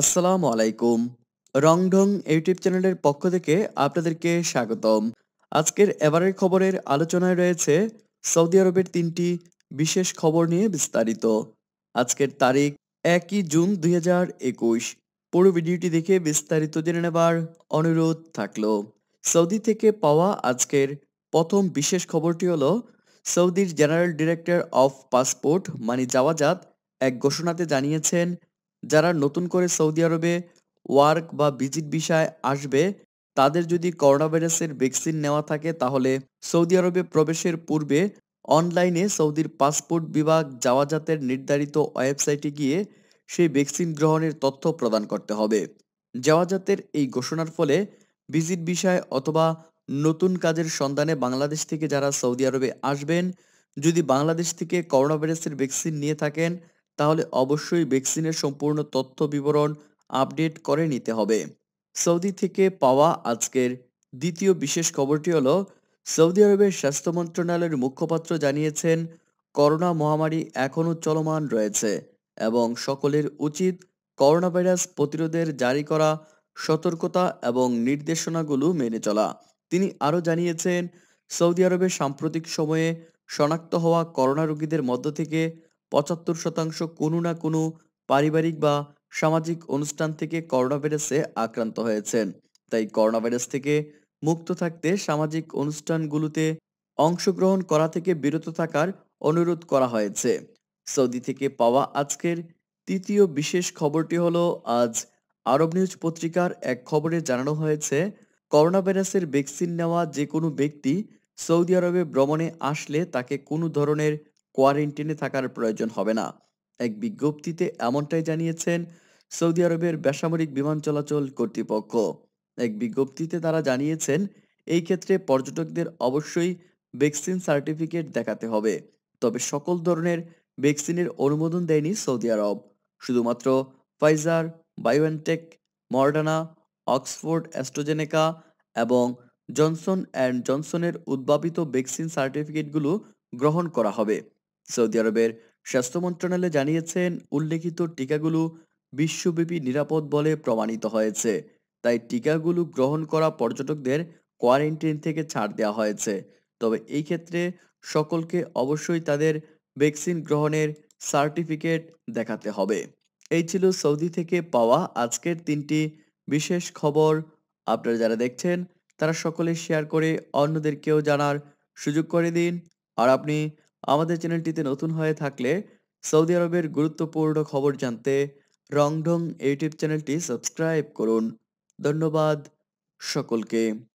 আসসালামু আলাইকুম রংঢং ইউটিউব চ্যানেলের পক্ষ থেকে আপনাদেরকে স্বাগতম আজকের এবারের খবরের আলোচনায় রয়েছে সৌদি আরবের তিনটি বিশেষ খবর নিয়ে বিস্তারিত আজকের তারিখ একই জুন দুই পুরো ভিডিওটি দেখে বিস্তারিত জেনে নেবার অনুরোধ থাকলো সৌদি থেকে পাওয়া আজকের প্রথম বিশেষ খবরটি হলো সৌদির জেনারেল ডিরেক্টর অফ পাসপোর্ট মানি যাওয়াজাত এক ঘোষণাতে জানিয়েছেন যারা নতুন করে সৌদি আরবে ওয়ার্ক বা ভিজিট বিষয় আসবে তাদের যদি করোনা ভাইরাসের ভ্যাকসিন নেওয়া থাকে তাহলে সৌদি আরবে প্রবেশের পূর্বে অনলাইনে সৌদির পাসপোর্ট বিভাগ যাওয়াজাতের নির্ধারিত ওয়েবসাইটে গিয়ে সেই ভ্যাকসিন গ্রহণের তথ্য প্রদান করতে হবে যাওয়াজাতের এই ঘোষণার ফলে ভিজিট বিষয় অথবা নতুন কাজের সন্ধানে বাংলাদেশ থেকে যারা সৌদি আরবে আসবেন যদি বাংলাদেশ থেকে করোনা ভাইরাসের ভ্যাকসিন নিয়ে থাকেন তাহলে অবশ্যই ভ্যাকসিনের সম্পূর্ণ তথ্য বিবরণ আপডেট করে নিতে হবে সৌদি থেকে পাওয়া আজকের দ্বিতীয় বিশেষ খবরটি হল সৌদি আরবের স্বাস্থ্য মন্ত্রণালয়ের মুখপাত্র জানিয়েছেন করোনা মহামারী এখনও চলমান রয়েছে এবং সকলের উচিত করোনা ভাইরাস প্রতিরোধের জারি করা সতর্কতা এবং নির্দেশনাগুলো মেনে চলা তিনি আরও জানিয়েছেন সৌদি আরবে সাম্প্রতিক সময়ে শনাক্ত হওয়া করোনা রোগীদের মধ্য থেকে পঁচাত্তর শতাংশ কোনো না কোনো পারিবারিক বা সামাজিক অনুষ্ঠান থেকে করোনাভাইরাসে আক্রান্ত হয়েছেন তাই করোনাভাইরাস থেকে মুক্ত থাকতে সামাজিক অনুষ্ঠানগুলোতে অংশগ্রহণ করা থেকে বিরত থাকার অনুরোধ করা হয়েছে সৌদি থেকে পাওয়া আজকের তৃতীয় বিশেষ খবরটি হল আজ আরব নিউজ পত্রিকার এক খবরে জানানো হয়েছে করোনা ভাইরাসের ভ্যাকসিন নেওয়া যে কোনো ব্যক্তি সৌদি আরবে ভ্রমণে আসলে তাকে কোনো ধরনের কোয়ারেন্টিনে থাকার প্রয়োজন হবে না এক বিজ্ঞপ্তিতে এমনটাই জানিয়েছেন সৌদি আরবের বেসামরিক বিমান চলাচল কর্তৃপক্ষ এক বিজ্ঞপ্তিতে তারা জানিয়েছেন এই ক্ষেত্রে পর্যটকদের অবশ্যই ভ্যাকসিন সার্টিফিকেট দেখাতে হবে তবে সকল ধরনের ভ্যাকসিনের অনুমোদন দেয়নি সৌদি আরব শুধুমাত্র Pfizer BioNTech Moderna Oxford AstraZeneca এবং জনসন অ্যান্ড জনসনের উদ্ভাবিত ভ্যাকসিন সার্টিফিকেটগুলো গ্রহণ করা হবে সৌদি আরবের স্বাস্থ্য মন্ত্রণালয় জানিয়েছেন উল্লেখিত টিকাগুলো বিশ্বব্যাপী নিরাপদ বলে প্রমাণিত হয়েছে তাই টিকাগুলো গ্রহণ করা পর্যটকদের কোয়ারেন্টাইন থেকে ছাড় দেওয়া হয়েছে তবে এই ক্ষেত্রে সকলকে অবশ্যই তাদের ভ্যাকসিন গ্রহণের সার্টিফিকেট দেখাতে হবে এই ছিল সৌদি থেকে পাওয়া আজকের তিনটি বিশেষ খবর আপনারা যারা দেখছেন তারা সকলে শেয়ার করে অন্যদেরকেও জানার সুযোগ করে দিন আর আপনি আমাদের চ্যানেলটিতে নতুন হয়ে থাকলে সৌদি আরবের গুরুত্বপূর্ণ খবর জানতে রংঢং ইউটিউব চ্যানেলটি সাবস্ক্রাইব করুন ধন্যবাদ সকলকে